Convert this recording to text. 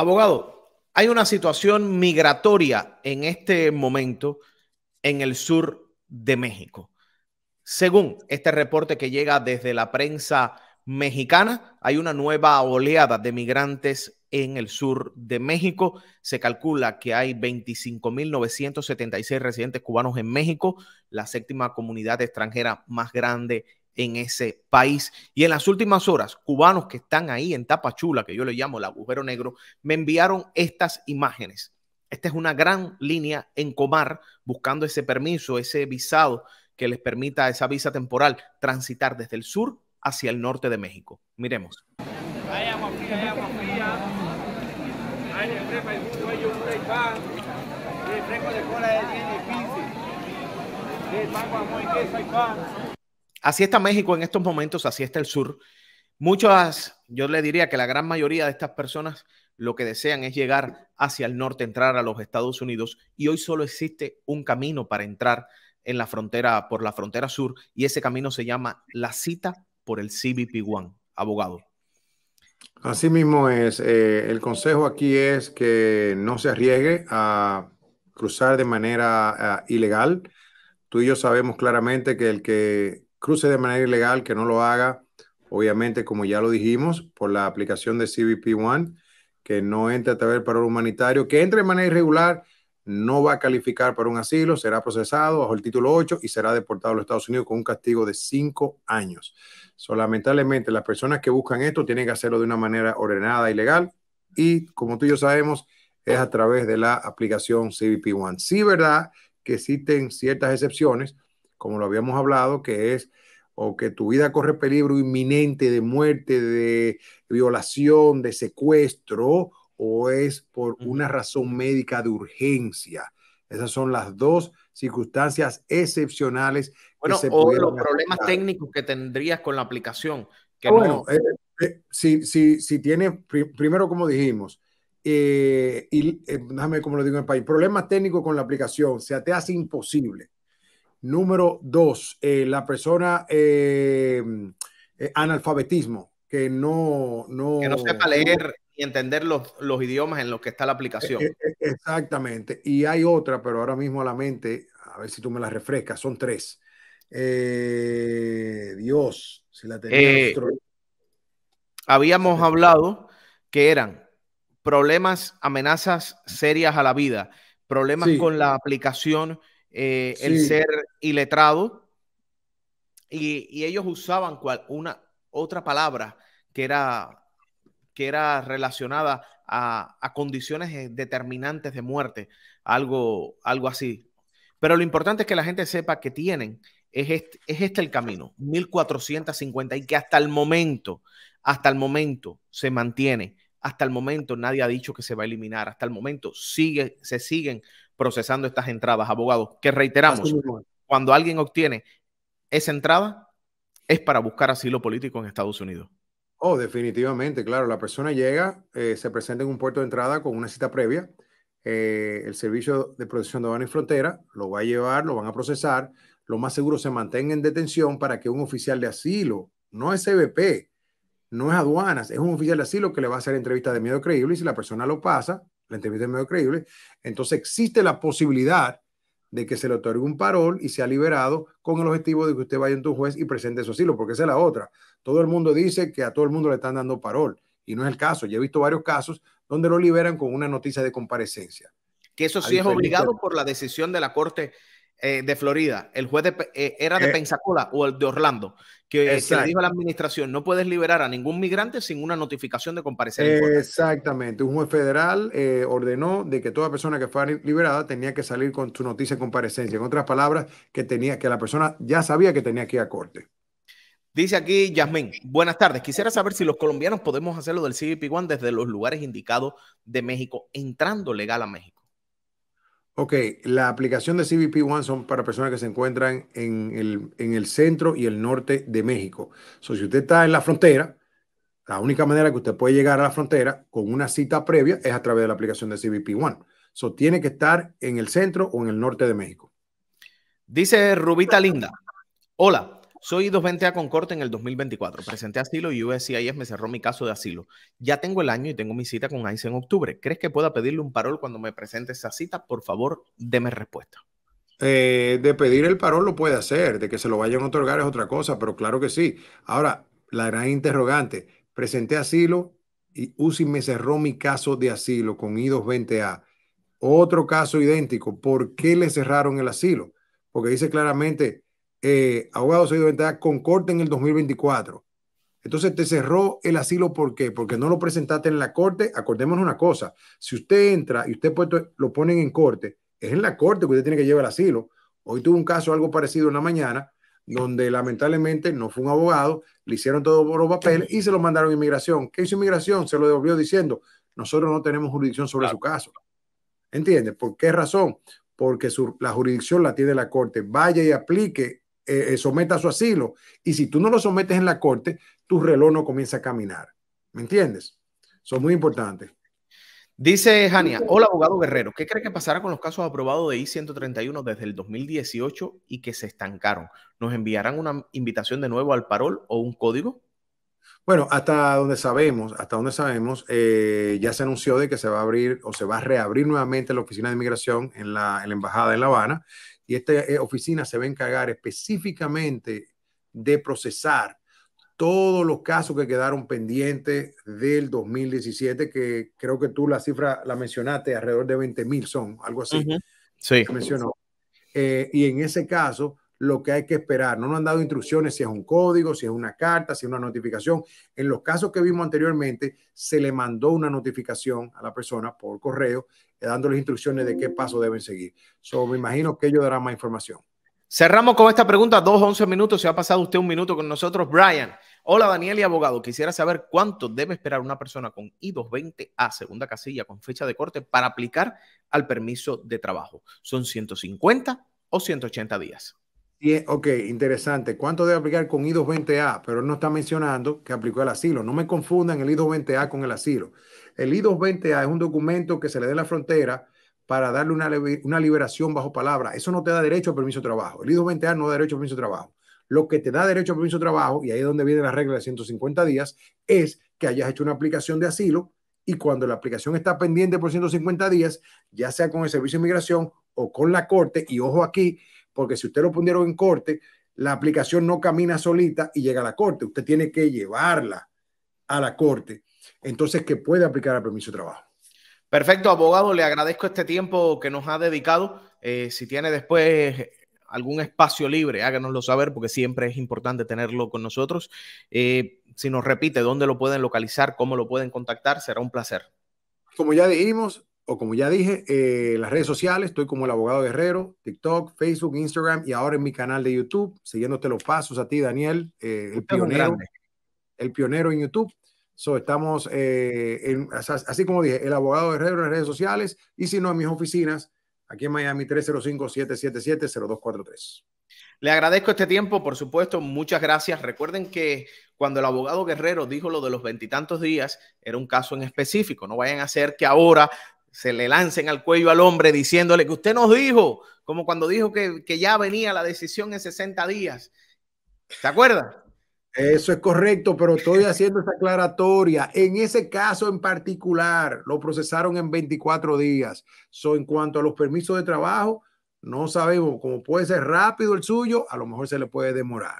Abogado, hay una situación migratoria en este momento en el sur de México. Según este reporte que llega desde la prensa mexicana, hay una nueva oleada de migrantes en el sur de México. Se calcula que hay 25.976 residentes cubanos en México, la séptima comunidad extranjera más grande en ese país. Y en las últimas horas, cubanos que están ahí en Tapachula, que yo le llamo el agujero negro, me enviaron estas imágenes. Esta es una gran línea en Comar buscando ese permiso, ese visado que les permita esa visa temporal transitar desde el sur hacia el norte de México. Miremos. Así está México en estos momentos, así está el sur. Muchas, yo le diría que la gran mayoría de estas personas lo que desean es llegar hacia el norte, entrar a los Estados Unidos y hoy solo existe un camino para entrar en la frontera, por la frontera sur y ese camino se llama la cita por el CBP-1, abogado. Así mismo es, eh, el consejo aquí es que no se arriesgue a cruzar de manera ah, ilegal. Tú y yo sabemos claramente que el que cruce de manera ilegal, que no lo haga, obviamente, como ya lo dijimos, por la aplicación de CBP One, que no entre a través del paro humanitario, que entre de manera irregular, no va a calificar para un asilo, será procesado bajo el título 8 y será deportado a los Estados Unidos con un castigo de 5 años. lamentablemente, las personas que buscan esto tienen que hacerlo de una manera ordenada y legal. Y como tú y yo sabemos, es a través de la aplicación CBP One. Sí, verdad que existen ciertas excepciones, como lo habíamos hablado, que es o que tu vida corre peligro inminente de muerte, de violación, de secuestro, o es por una razón médica de urgencia. Esas son las dos circunstancias excepcionales. Bueno, se o los problemas técnicos que tendrías con la aplicación. Que bueno, no... Eh, eh, si, si, tienes, primero como dijimos, eh, y déjame como lo digo en el país, problemas técnicos con la aplicación, o sea, te hace imposible Número dos, eh, la persona eh, eh, analfabetismo, que no, Que no sepa leer y entender los, idiomas en los que está la aplicación. E, e, e, exactamente. Y hay otra, pero ahora mismo a la mente, a ver si tú me la refrescas, son tres. Dios, si la tenía... Habíamos hablado que eran problemas, amenazas serias a la vida, problemas con la aplicación eh, el ser iletrado, y, ellos usaban cual, una otra palabra que era, que era relacionada a, condiciones eh, determinantes de muerte, algo, algo así. Pero lo importante es que la gente sepa que tienen, es este, es este el camino, 1450, y que hasta el momento, hasta el momento se mantiene hasta el momento nadie ha dicho que se va a eliminar, hasta el momento sigue, se siguen procesando estas entradas, abogados, que reiteramos, cuando alguien obtiene esa entrada, es para buscar asilo político en Estados Unidos. Oh, definitivamente, claro. La persona llega, eh, se presenta en un puerto de entrada con una cita previa. Eh, el servicio de protección de aduanas y frontera lo va a llevar, lo van a procesar. Lo más seguro se mantenga en detención para que un oficial de asilo, no es CBP, no es aduanas, es un oficial de asilo que le va a hacer entrevistas de miedo creíble y si la persona lo pasa, la entrevista medio creíble, entonces existe la posibilidad de que se le otorgue un parol y sea liberado con el objetivo de que usted vaya en tu juez y presente su asilo, porque esa es la otra. Todo el mundo dice que a todo el mundo le están dando parol y no es el caso. Yo he visto varios casos donde lo liberan con una noticia de comparecencia. Que eso sí es obligado por la decisión de la Corte eh, de Florida, el juez de, eh, era de eh, Pensacola o el de Orlando, que, le dijo a la administración, no puedes liberar a ningún migrante sin una notificación de comparecer. Exactamente, un juez federal ordenó de que toda persona que fuera liberada tenía que salir con su noticia de comparecencia. En otras palabras, que, tenía, que la persona ya sabía que tenía que ir a corte. Dice aquí Yasmín, buenas tardes. Quisiera saber si los colombianos podemos hacerlo del CBP 1 desde los lugares indicados de México, entrando legal a México. Ok, la aplicación de CBP One son para personas que se encuentran en el, en el centro y el norte de México. So, si usted está en la frontera, la única manera que usted puede llegar a la frontera con una cita previa es a través de la aplicación de CBP One. So, tiene que estar en el centro o en el norte de México. Dice Rubita Linda. Hola, soy 220A con corte en el 2024. Presenté asilo y USCIS me cerró mi caso de asilo. Ya tengo el año y tengo mi cita con ICE en octubre. ¿Crees que pueda pedirle un parol cuando me presente esa cita? Por favor, deme respuesta. Eh, de pedir el parol lo puede hacer, de que se lo vayan a otorgar es otra cosa, pero claro que sí. Ahora, la gran interrogante, presenté asilo y UCI me cerró mi caso de asilo con I220A. Otro caso idéntico, ¿por qué le cerraron el asilo? Porque dice claramente, eh, abogado se de ventaja con corte en el 2024. Entonces te cerró el asilo, ¿por qué? Porque no lo presentaste en la corte. Acordémonos una cosa, si usted entra y usted lo ponen en corte, es en la corte que usted tiene que llevar el asilo. Hoy tuve un caso algo parecido en la mañana, donde lamentablemente no fue un abogado, le hicieron todos los papeles y se lo mandaron a inmigración. ¿Qué hizo inmigración? Se lo devolvió diciendo, nosotros no tenemos jurisdicción sobre su caso. ¿Entiendes? ¿Por qué razón? Porque la jurisdicción la tiene la corte. Vaya y aplique eh, eh, someta a su asilo. Y si tú no lo sometes en la corte, tu reloj no comienza a caminar. ¿Me entiendes? Son muy importantes. Dice Jania, hola abogado Guerrero, ¿qué cree que pasará con los casos aprobados de I-131 desde el 2018 y que se estancaron? ¿Nos enviarán una invitación de nuevo al parol o un código? Bueno, hasta donde sabemos, hasta donde sabemos, eh, ya se anunció de que se va a abrir o se va a reabrir nuevamente la oficina de inmigración en la, en la Embajada de La Habana y esta eh, oficina se va a encargar específicamente de procesar todos los casos que quedaron pendientes del 2017, que creo que tú la cifra la mencionaste, alrededor de 20 mil son, algo así. Sí. mencionó. Eh, y en ese caso, lo que hay que esperar. No nos han dado instrucciones si es un código, si es una carta, si es una notificación. En los casos que vimos anteriormente, se le mandó una notificación a la persona por correo eh, dándoles instrucciones de qué paso deben seguir. So, me imagino que ellos darán más información. Cerramos con esta pregunta, dos, once minutos. Se ha pasado usted un minuto con nosotros, Brian. Hola, Daniel y abogado. Quisiera saber cuánto debe esperar una persona con I-220A, segunda casilla, con fecha de corte, para aplicar al permiso de trabajo. ¿Son 150 o 180 días? ok, interesante. ¿Cuánto debe aplicar con I220A? Pero él no está mencionando que aplicó el asilo. No me confundan el I220A con el asilo. El I220A es un documento que se le dé la frontera para darle una, una liberación bajo palabra. Eso no te da derecho a permiso de trabajo. El I220A no da derecho a permiso de trabajo. Lo que te da derecho a permiso de trabajo, y ahí es donde viene la regla de 150 días, es que hayas hecho una aplicación de asilo y cuando la aplicación está pendiente por 150 días, ya sea con el Servicio de Inmigración o con la Corte, y ojo aquí, porque si usted lo pusieron en corte, la aplicación no camina solita y llega a la corte. Usted tiene que llevarla a la corte. Entonces, que puede aplicar al permiso de trabajo. Perfecto, abogado. Le agradezco este tiempo que nos ha dedicado. Eh, si tiene después algún espacio libre, háganoslo saber porque siempre es importante tenerlo con nosotros. Eh, si nos repite dónde lo pueden localizar, cómo lo pueden contactar, será un placer. Como ya dijimos, o como ya dije, eh, las redes sociales, estoy como el abogado Guerrero, TikTok, Facebook, Instagram y ahora en mi canal de YouTube, siguiéndote los pasos a ti, Daniel, eh, el este pionero, el pionero en YouTube. So, estamos, eh, así como dije, el abogado Guerrero en las redes sociales y si no, en mis oficinas, aquí en Miami, 305-777-0243. Le agradezco este tiempo, por supuesto, muchas gracias. Recuerden que cuando el abogado Guerrero dijo lo de los veintitantos días, era un caso en específico. No vayan a hacer que ahora se le lancen al cuello al hombre diciéndole que usted nos dijo, como cuando dijo que, ya venía la decisión en 60 días. ¿Se acuerda? Eso es correcto, pero estoy haciendo esa aclaratoria. En ese caso en particular, lo procesaron en 24 días. So, en cuanto a los permisos de trabajo, no sabemos cómo puede ser rápido el suyo, a lo mejor se le puede demorar.